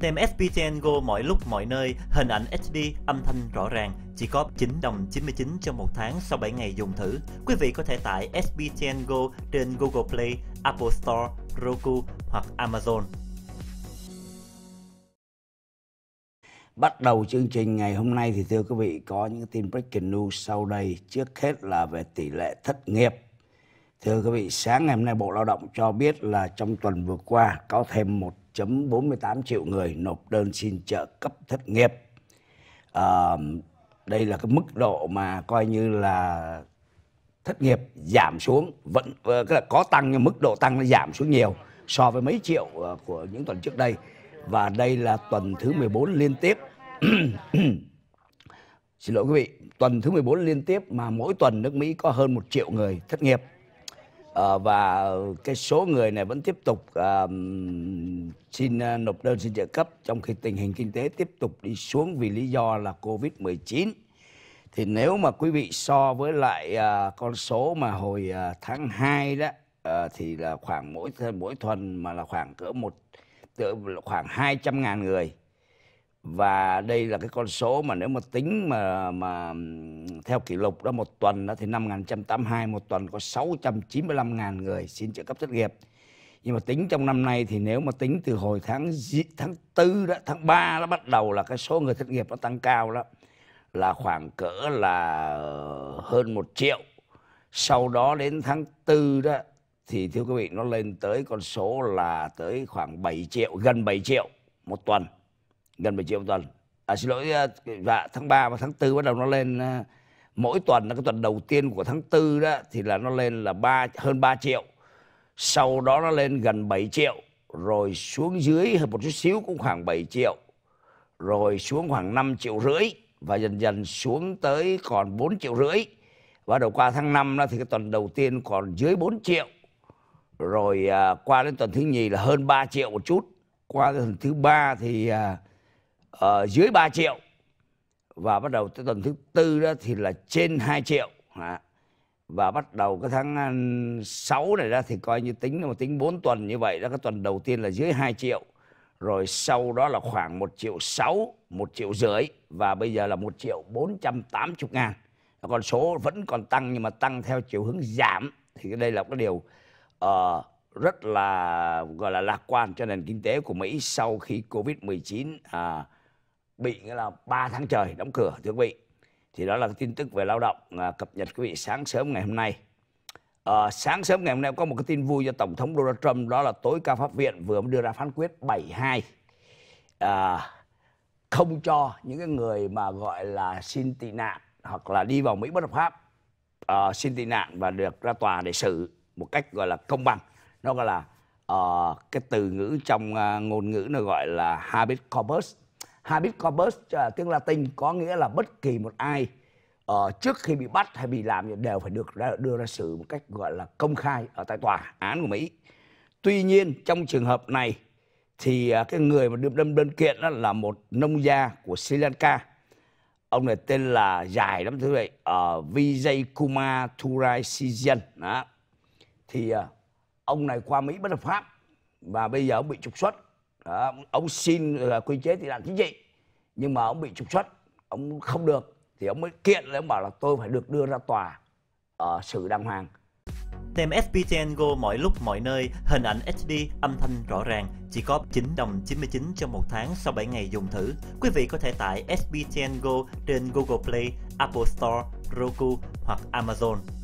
Tem SPTN Go mọi lúc mọi nơi, hình ảnh HD, âm thanh rõ ràng, chỉ có 9 đồng 99 cho một tháng sau 7 ngày dùng thử. Quý vị có thể tải SPTN Go trên Google Play, Apple Store, Roku hoặc Amazon. Bắt đầu chương trình ngày hôm nay thì thưa quý vị có những tin breaking news sau đây. Trước hết là về tỷ lệ thất nghiệp. Thưa quý vị, sáng ngày hôm nay Bộ Lao động cho biết là trong tuần vừa qua có thêm một 1.48 triệu người nộp đơn xin trợ cấp thất nghiệp. À, đây là cái mức độ mà coi như là thất nghiệp giảm xuống vẫn ờ, là có tăng nhưng mức độ tăng nó giảm xuống nhiều so với mấy triệu ờ, của những tuần trước đây và đây là tuần thứ 14 liên tiếp xin lỗi quý vị tuần thứ 14 liên tiếp mà mỗi tuần nước Mỹ có hơn một triệu người thất nghiệp Ờ, và cái số người này vẫn tiếp tục uh, xin uh, nộp đơn xin trợ cấp trong khi tình hình kinh tế tiếp tục đi xuống vì lý do là covid 19 thì nếu mà quý vị so với lại uh, con số mà hồi uh, tháng 2 đó uh, thì là khoảng mỗi mỗi tuần mà là khoảng cỡ một khoảng 200 ngàn người và đây là cái con số mà nếu mà tính mà mà theo kỷ lục đó một tuần đó thì năm 1982 một tuần có 695.000 người xin trợ cấp thất nghiệp. Nhưng mà tính trong năm nay thì nếu mà tính từ hồi tháng tháng 4 đó, tháng 3 nó bắt đầu là cái số người thất nghiệp nó tăng cao đó là khoảng cỡ là ờ, hơn một triệu. Sau đó đến tháng 4 đó thì thưa quý vị nó lên tới con số là tới khoảng 7 triệu, gần 7 triệu một tuần gần 10 triệu một tuần à xin lỗi à, dạ tháng 3 và tháng 4 bắt đầu nó lên à, mỗi tuần là cái tuần đầu tiên của tháng 4 đó thì là nó lên là ba hơn 3 triệu sau đó nó lên gần 7 triệu rồi xuống dưới một chút xíu cũng khoảng 7 triệu rồi xuống khoảng 5 triệu rưỡi và dần dần xuống tới còn 4 triệu rưỡi và đầu qua tháng 5 đó thì cái tuần đầu tiên còn dưới 4 triệu rồi à, qua đến tuần thứ nhì là hơn 3 triệu một chút qua đến tuần thứ ba thì à, uh, dưới 3 triệu và bắt đầu tới tuần thứ tư đó thì là trên 2 triệu à. và bắt đầu cái tháng 6 à, này ra thì coi như tính mà tính 4 tuần như vậy đó cái tuần đầu tiên là dưới 2 triệu rồi sau đó là khoảng 1 triệu 6, 1 triệu rưỡi và bây giờ là 1 triệu 480 ngàn con số vẫn còn tăng nhưng mà tăng theo chiều hướng giảm thì đây là một cái điều uh, rất là gọi là lạc quan cho nền kinh tế của Mỹ sau khi Covid-19 uh, bị nghĩa là 3 tháng trời đóng cửa thưa quý vị thì đó là tin tức về lao động à, cập nhật quý vị sáng sớm ngày hôm nay à, sáng sớm ngày hôm nay có một cái tin vui cho tổng thống Donald Trump đó là tối cao pháp viện vừa mới đưa ra phán quyết 72 à, ờ, không cho những cái người mà gọi là xin tị nạn hoặc là đi vào Mỹ bất hợp pháp à, xin tị nạn và được ra tòa để xử một cách gọi là công bằng nó gọi là uh, cái từ ngữ trong uh, ngôn ngữ nó gọi là habit corpus Habeas corpus uh, tiếng Latin có nghĩa là bất kỳ một ai uh, trước khi bị bắt hay bị làm gì đều phải được ra, đưa ra xử một cách gọi là công khai ở tại tòa án của Mỹ. Tuy nhiên trong trường hợp này thì uh, cái người mà đâm đơn, kiện đó là một nông gia của Sri Lanka. Ông này tên là dài lắm thứ vậy, uh, Vijay Kumar Thurai Sijan. Đó. Thì uh, ông này qua Mỹ bất hợp pháp và bây giờ ông bị trục xuất đó, ông xin uh, quy chế thì làm chính trị nhưng mà ông bị trục xuất ông không được thì ông mới kiện là ông bảo là tôi phải được đưa ra tòa ở xử đàng hoàng Tem SPTN Go mọi lúc mọi nơi, hình ảnh HD, âm thanh rõ ràng, chỉ có 9 đồng 99 cho một tháng sau 7 ngày dùng thử. Quý vị có thể tải SPTN Go trên Google Play, Apple Store, Roku hoặc Amazon.